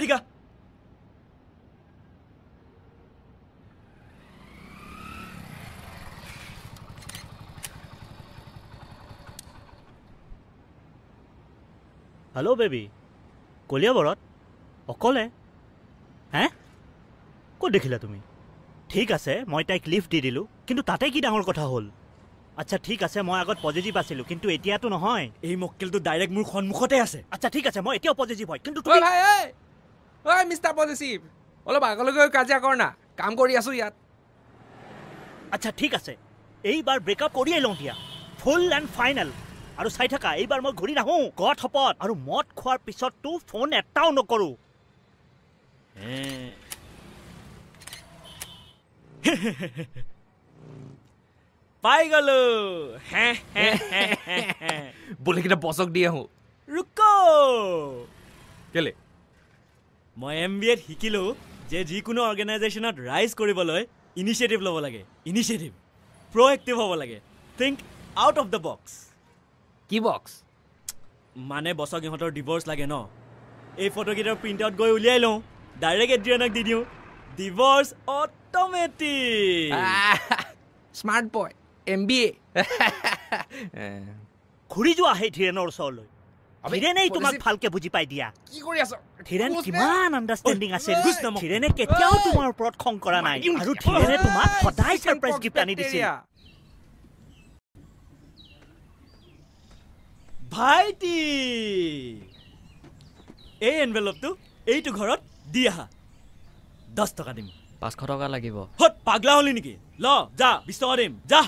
Chega! Hello' baby কলিয়াবৰত অকলে হে ক'ত দেখিলা তুমি ঠিক আছে মই তাইক লিফ্ট দি দিলোঁ কিন্তু তাতে কি ডাঙৰ কথা হ'ল আচ্ছা ঠিক আছে মই আগত পজিটিভ আছিলোঁ কিন্তু এতিয়াতো নহয় এই মক্কেলটো ডাইৰেক্ট মোৰ সন্মুখতে আছে আচ্ছা ঠিক আছে মই এতিয়াও পজিটিভ হয় কিন্তু ঐ মিষ্টাৰ পজিটিভ অলপ আগলৈকে কাজিয়া কৰ না কাম কৰি আছো ইয়াত আচ্ছা ঠিক আছে এইবাৰ ব্ৰেকআপ কৰিয়েই লওঁ দিয়া ফুল এণ্ড ফাইনেল আৰু চাই থাকা এইবাৰ মই ঘূৰি নাহোঁ কত শপত আৰু মদ খোৱাৰ পিছততো ফোন এটাও নকৰোঁ পাই গলো বলে কিটা বচক দি আহো ৰুক কেলে মই এম বি এত শিকিলোঁ যে যিকোনো অৰ্গেনাইজেশ্যনত ৰাইজ কৰিবলৈ ইনিচিয়েটিভ ল'ব লাগে ইনিচিয়েটিভ প্ৰ' এক্টিভ হ'ব লাগে think out of the box কি বক্স মানে বছক ইহঁতৰ ডিভৰ্চ লাগে ন এই ফটোকেইটাৰ প্ৰিণ্ট আউট গৈ উলিয়াই লওঁ ডাইৰেক্ট এড্ৰিয়ানক দি দিওঁ divorce automatic smart boy M B A ঘূৰি যোৱা সেই থিৰেনৰ ওচৰলৈ ধীৰেণেই তোমাক ভালকে বুজি পাই দিয়া কি কৰি আছ ধীৰেণ কিমান আণ্ডাৰষ্টেণ্ডিং আছিল ধীৰেণে কেতিয়াও তোমাৰ ওপৰত খং কৰা নাই আৰু ধীৰেণে তোমাক সদায় ছাৰপ্ৰাইজ গিফ্ট আনি দিছে ভাইটি এই এনভেলপটো এইটো ঘৰত দি আহা দহ টকা দিম পাঁচশ টকা লাগিব হত পাগলা হ'লি নেকি ল যা বিশ টকা দিম যা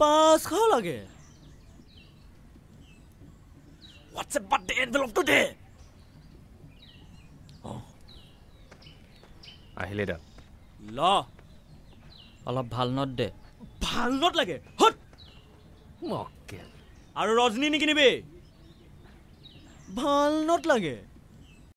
পাঁচশ লাগে What's about the envelope today? আহিলে দা ল অলপ ভাল নট দে ভাল নট লাগে আৰু ৰজনী নিকিনিবি ভাল নট লাগে